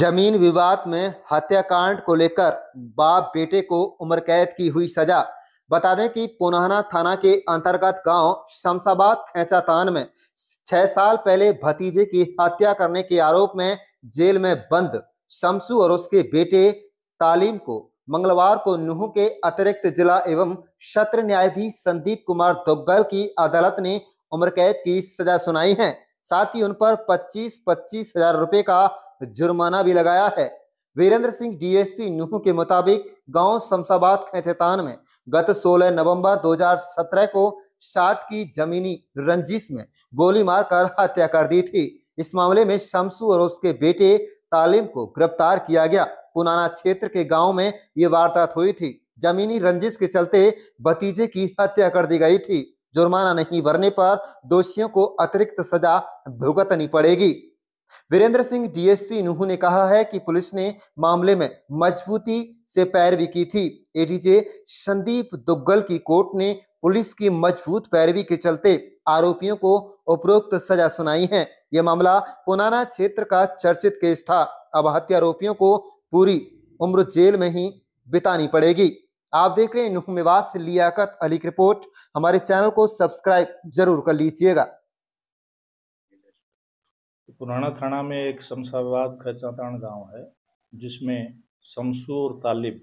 जमीन विवाद में हत्याकांड को लेकर बाप बेटे को उम्र कैद की हुई सजा बता दें कि पुनहना थाना के अंतर्गत गांव शमशाबाद खेचातान में छह साल पहले भतीजे की हत्या करने के आरोप में जेल में बंद शमसू और उसके बेटे तालीम को मंगलवार को नूह के अतिरिक्त जिला एवं सत्र न्यायाधीश संदीप कुमार दुग्गल की अदालत ने उम्र कैद की सजा सुनाई है साथ ही उन पर पच्चीस पच्चीस हजार रुपए का जुर्माना भी लगाया है वीरेंद्र सिंह डीएसपी नूह के मुताबिक गांव शमशाबाद खेचेतान में गत 16 नवंबर 2017 को सात की जमीनी रंजिश में गोली मारकर हत्या कर दी थी इस मामले में शमसू और उसके बेटे तालिम को गिरफ्तार किया गया पुनाना क्षेत्र के गांव में ये वारदात हुई थी जमीनी रंजिश के चलते भतीजे की हत्या कर दी गई थी जुर्माना नहीं भरने पर दोषियों को अतिरिक्त सजा भुगतनी पड़ेगी वीरेंद्र सिंह डीएसपी नूह ने कहा है कि पुलिस ने मामले में मजबूती से पैरवी की थी एडीजे संदीप दुग्गल की कोर्ट ने पुलिस की मजबूत पैरवी के चलते आरोपियों को उपरोक्त सजा सुनाई है यह मामला पुनाना क्षेत्र का चर्चित केस था अब हत्यारोपियों को पूरी उम्र जेल में ही बितानी पड़ेगी आप देख रहे हैं नुह मेवास लियाकत अली की रिपोर्ट हमारे चैनल को सब्सक्राइब जरूर कर लीजिएगा पुराना थाना में एक शमशाबाद खचाताण गांव है जिसमें शमसू और तालिब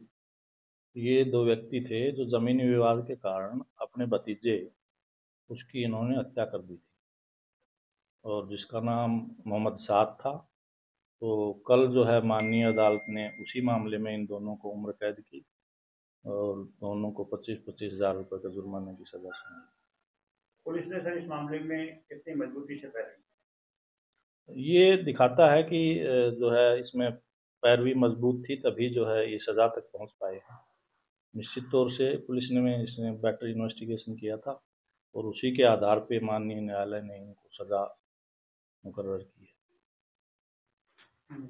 ये दो व्यक्ति थे जो ज़मीनी विवाद के कारण अपने भतीजे उसकी इन्होंने हत्या कर दी थी और जिसका नाम मोहम्मद साद था तो कल जो है माननीय अदालत ने उसी मामले में इन दोनों को उम्र कैद की और दोनों को पच्चीस पच्चीस हज़ार रुपये का जुर्माने की सज़ा सुनाई पुलिस ने सर इस मामले में कितनी मजबूती से पैरवी ये दिखाता है कि जो है इसमें पैरवी मजबूत थी तभी जो है ये सज़ा तक पहुंच पाए हैं निश्चित तौर से पुलिस ने में इसने बेटर इन्वेस्टिगेशन किया था और उसी के आधार पे माननीय न्यायालय ने इनको सज़ा मुकर की है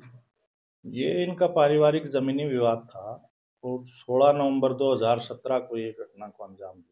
ये इनका पारिवारिक ज़मीनी विवाद था और 16 नवंबर 2017 को ये घटना को अंजाम दिया